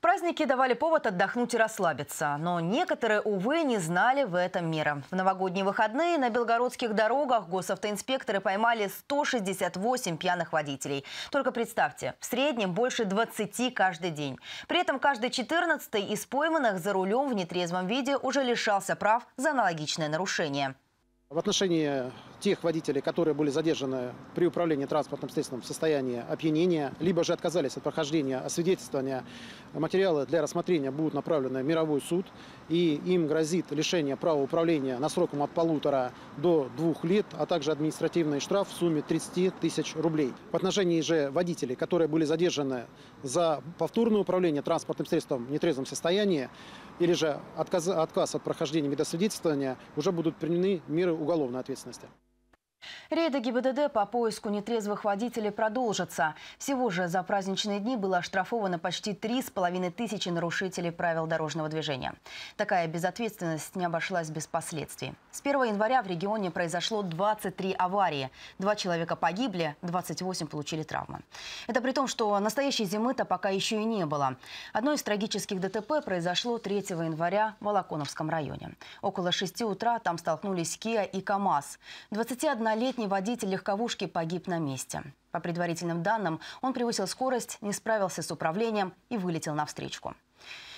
Праздники давали повод отдохнуть и расслабиться, но некоторые, увы, не знали в этом мира. В новогодние выходные на белгородских дорогах госавтоинспекторы поймали 168 пьяных водителей. Только представьте, в среднем больше 20 каждый день. При этом каждый 14 из пойманных за рулем в нетрезвом виде уже лишался прав за аналогичное нарушение. В отношении тех водителей, которые были задержаны при управлении транспортным средством в состоянии опьянения, либо же отказались от прохождения освидетельствования, материалы для рассмотрения будут направлены в мировой суд, и им грозит лишение права управления на сроком от полутора до двух лет, а также административный штраф в сумме 30 тысяч рублей. В отношении же водителей, которые были задержаны за повторное управление транспортным средством в нетрезвом состоянии, или же отказ, отказ от прохождения медосвидетельствования, уже будут применены меры уголовной ответственности. Рейды ГИБДД по поиску нетрезвых водителей продолжатся. Всего же за праздничные дни было оштрафовано почти половиной тысячи нарушителей правил дорожного движения. Такая безответственность не обошлась без последствий. С 1 января в регионе произошло 23 аварии. Два человека погибли, 28 получили травмы. Это при том, что настоящей зимы-то пока еще и не было. Одно из трагических ДТП произошло 3 января в Волоконовском районе. Около 6 утра там столкнулись Kia и КАМАЗ. 21 40-летний водитель легковушки погиб на месте. По предварительным данным, он превысил скорость, не справился с управлением и вылетел навстречу.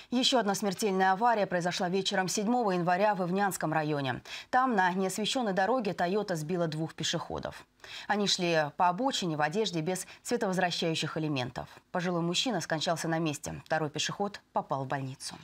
Еще одна смертельная авария произошла вечером 7 января в Ивнянском районе. Там на неосвещенной дороге «Тойота» сбила двух пешеходов. Они шли по обочине в одежде без цветовозвращающих элементов. Пожилой мужчина скончался на месте. Второй пешеход попал в больницу.